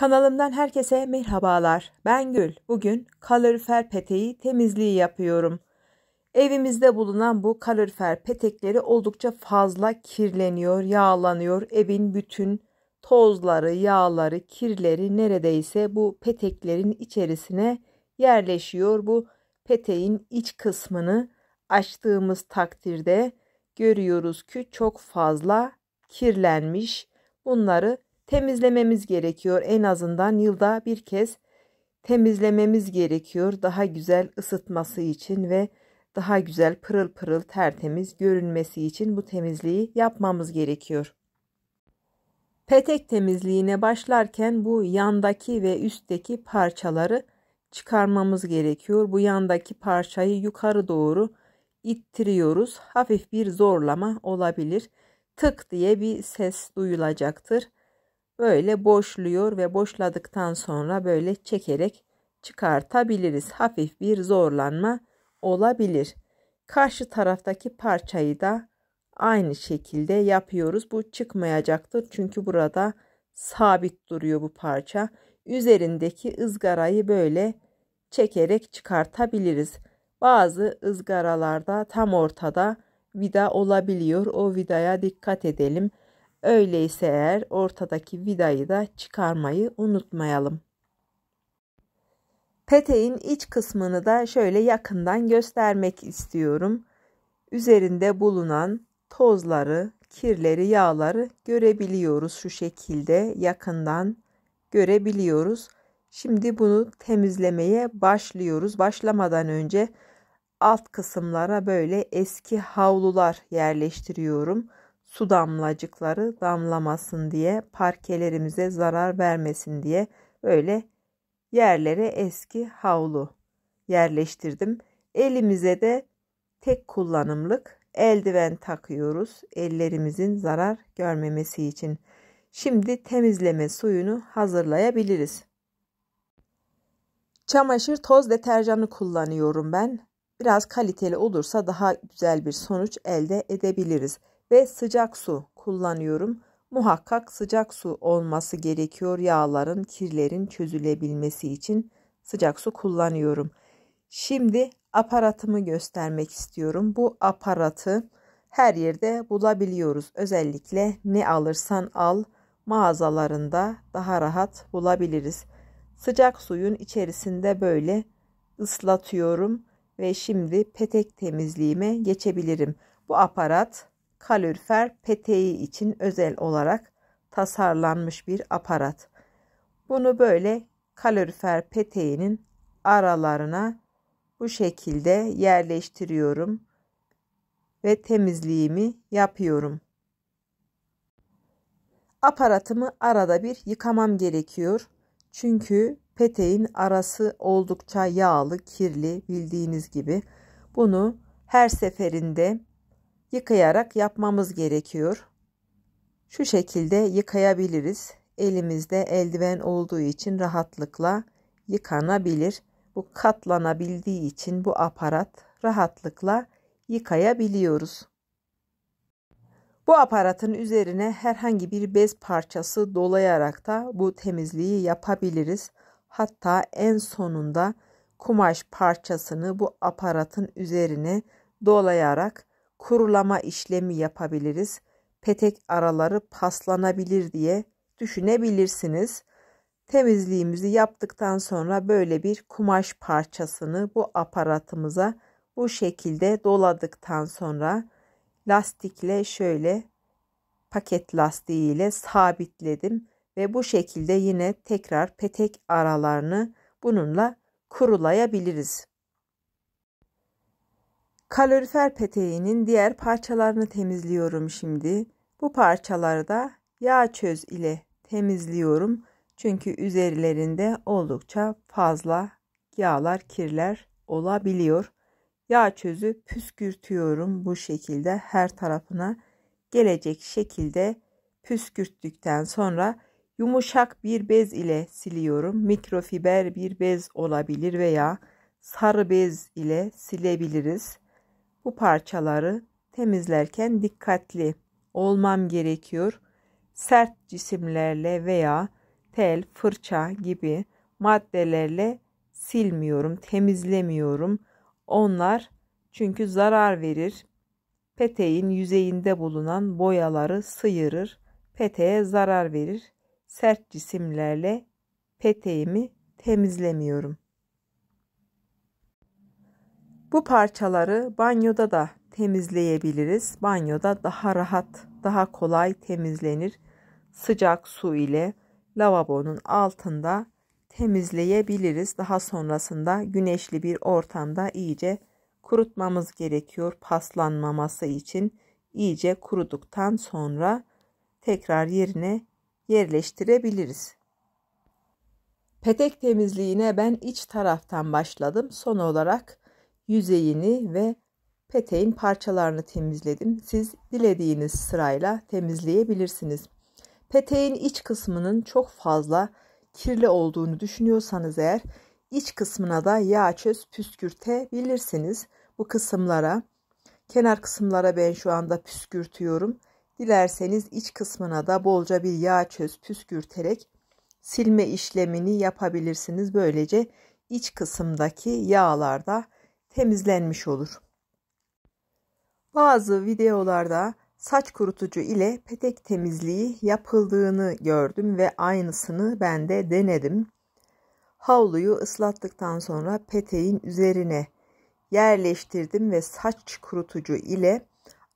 Kanalımdan herkese merhabalar. Ben Gül. Bugün kalorifer peteği temizliği yapıyorum. Evimizde bulunan bu kalorifer petekleri oldukça fazla kirleniyor, yağlanıyor. Evin bütün tozları, yağları, kirleri neredeyse bu peteklerin içerisine yerleşiyor. Bu peteğin iç kısmını açtığımız takdirde görüyoruz ki çok fazla kirlenmiş. Bunları temizlememiz gerekiyor. En azından yılda bir kez temizlememiz gerekiyor. Daha güzel ısıtması için ve daha güzel pırıl pırıl tertemiz görünmesi için bu temizliği yapmamız gerekiyor. Petek temizliğine başlarken bu yandaki ve üstteki parçaları çıkarmamız gerekiyor. Bu yandaki parçayı yukarı doğru ittiriyoruz. Hafif bir zorlama olabilir. Tık diye bir ses duyulacaktır. Böyle boşluyor ve boşladıktan sonra böyle çekerek çıkartabiliriz. Hafif bir zorlanma olabilir. Karşı taraftaki parçayı da aynı şekilde yapıyoruz. Bu çıkmayacaktır çünkü burada sabit duruyor bu parça. Üzerindeki ızgarayı böyle çekerek çıkartabiliriz. Bazı ızgaralarda tam ortada vida olabiliyor. O vidaya dikkat edelim. Öyleyse eğer ortadaki vidayı da çıkarmayı unutmayalım. Peteğin iç kısmını da şöyle yakından göstermek istiyorum. Üzerinde bulunan tozları, kirleri, yağları görebiliyoruz şu şekilde yakından görebiliyoruz. Şimdi bunu temizlemeye başlıyoruz. Başlamadan önce alt kısımlara böyle eski havlular yerleştiriyorum su damlacıkları damlamasın diye, parkelerimize zarar vermesin diye böyle yerlere eski havlu yerleştirdim. Elimize de tek kullanımlık eldiven takıyoruz ellerimizin zarar görmemesi için. Şimdi temizleme suyunu hazırlayabiliriz. Çamaşır toz deterjanı kullanıyorum ben. Biraz kaliteli olursa daha güzel bir sonuç elde edebiliriz ve sıcak su kullanıyorum. Muhakkak sıcak su olması gerekiyor yağların, kirlerin çözülebilmesi için sıcak su kullanıyorum. Şimdi aparatımı göstermek istiyorum. Bu aparatı her yerde bulabiliyoruz. Özellikle ne alırsan al mağazalarında daha rahat bulabiliriz. Sıcak suyun içerisinde böyle ıslatıyorum ve şimdi petek temizliğime geçebilirim. Bu aparat kalorifer peteği için özel olarak tasarlanmış bir aparat. Bunu böyle kalorifer peteğinin aralarına bu şekilde yerleştiriyorum ve temizliğimi yapıyorum. Aparatımı arada bir yıkamam gerekiyor. Çünkü peteğin arası oldukça yağlı, kirli bildiğiniz gibi. Bunu her seferinde yıkayarak yapmamız gerekiyor. Şu şekilde yıkayabiliriz. Elimizde eldiven olduğu için rahatlıkla yıkanabilir. Bu katlanabildiği için bu aparat rahatlıkla yıkayabiliyoruz. Bu aparatın üzerine herhangi bir bez parçası dolayarak da bu temizliği yapabiliriz. Hatta en sonunda kumaş parçasını bu aparatın üzerine dolayarak kurulama işlemi yapabiliriz. Petek araları paslanabilir diye düşünebilirsiniz. Temizliğimizi yaptıktan sonra böyle bir kumaş parçasını bu aparatımıza bu şekilde doladıktan sonra lastikle şöyle paket lastiği ile sabitledim ve bu şekilde yine tekrar petek aralarını bununla kurulayabiliriz. Kalorifer peteğinin diğer parçalarını temizliyorum şimdi. Bu parçaları da yağ çöz ile temizliyorum. Çünkü üzerlerinde oldukça fazla yağlar, kirler olabiliyor. Yağ çözü püskürtüyorum bu şekilde her tarafına gelecek şekilde püskürttükten sonra yumuşak bir bez ile siliyorum. Mikrofiber bir bez olabilir veya sarı bez ile silebiliriz. Bu parçaları temizlerken dikkatli olmam gerekiyor. Sert cisimlerle veya tel, fırça gibi maddelerle silmiyorum, temizlemiyorum. Onlar çünkü zarar verir. Peteğin yüzeyinde bulunan boyaları sıyırır, peteğe zarar verir. Sert cisimlerle peteğimi temizlemiyorum. Bu parçaları banyoda da temizleyebiliriz. Banyoda daha rahat, daha kolay temizlenir. Sıcak su ile lavabonun altında temizleyebiliriz. Daha sonrasında güneşli bir ortamda iyice kurutmamız gerekiyor paslanmaması için. iyice kuruduktan sonra tekrar yerine yerleştirebiliriz. Petek temizliğine ben iç taraftan başladım. Son olarak yüzeyini ve peteğin parçalarını temizledim. Siz dilediğiniz sırayla temizleyebilirsiniz. Peteğin iç kısmının çok fazla kirli olduğunu düşünüyorsanız eğer iç kısmına da yağ çöz püskürtebilirsiniz. Bu kısımlara kenar kısımlara ben şu anda püskürtüyorum. Dilerseniz iç kısmına da bolca bir yağ çöz püskürterek silme işlemini yapabilirsiniz. Böylece iç kısımdaki yağlar da temizlenmiş olur. Bazı videolarda saç kurutucu ile petek temizliği yapıldığını gördüm ve aynısını ben de denedim. Havluyu ıslattıktan sonra peteğin üzerine yerleştirdim ve saç kurutucu ile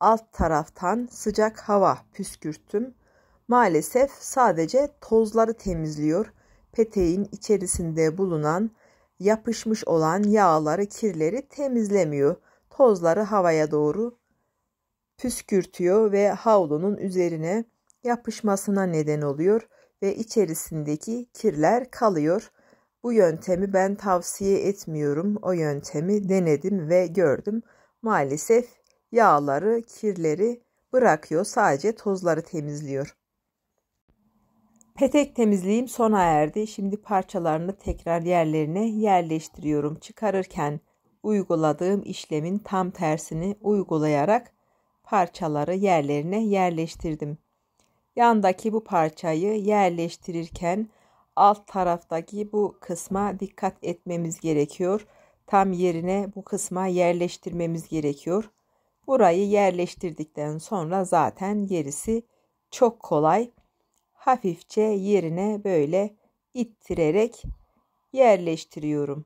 alt taraftan sıcak hava püskürttüm. Maalesef sadece tozları temizliyor. Peteğin içerisinde bulunan yapışmış olan yağları, kirleri temizlemiyor. Tozları havaya doğru püskürtüyor ve havlunun üzerine yapışmasına neden oluyor ve içerisindeki kirler kalıyor. Bu yöntemi ben tavsiye etmiyorum. O yöntemi denedim ve gördüm. Maalesef yağları, kirleri bırakıyor, sadece tozları temizliyor. Petek temizliğim sona erdi. Şimdi parçalarını tekrar yerlerine yerleştiriyorum. Çıkarırken uyguladığım işlemin tam tersini uygulayarak parçaları yerlerine yerleştirdim. Yandaki bu parçayı yerleştirirken alt taraftaki bu kısma dikkat etmemiz gerekiyor. Tam yerine bu kısma yerleştirmemiz gerekiyor. Burayı yerleştirdikten sonra zaten gerisi çok kolay hafifçe yerine böyle ittirerek yerleştiriyorum.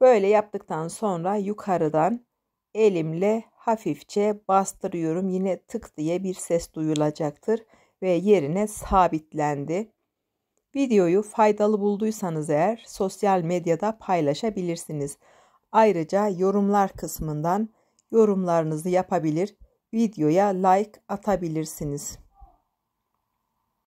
Böyle yaptıktan sonra yukarıdan elimle hafifçe bastırıyorum. Yine tık diye bir ses duyulacaktır ve yerine sabitlendi. Videoyu faydalı bulduysanız eğer sosyal medyada paylaşabilirsiniz. Ayrıca yorumlar kısmından yorumlarınızı yapabilir, videoya like atabilirsiniz.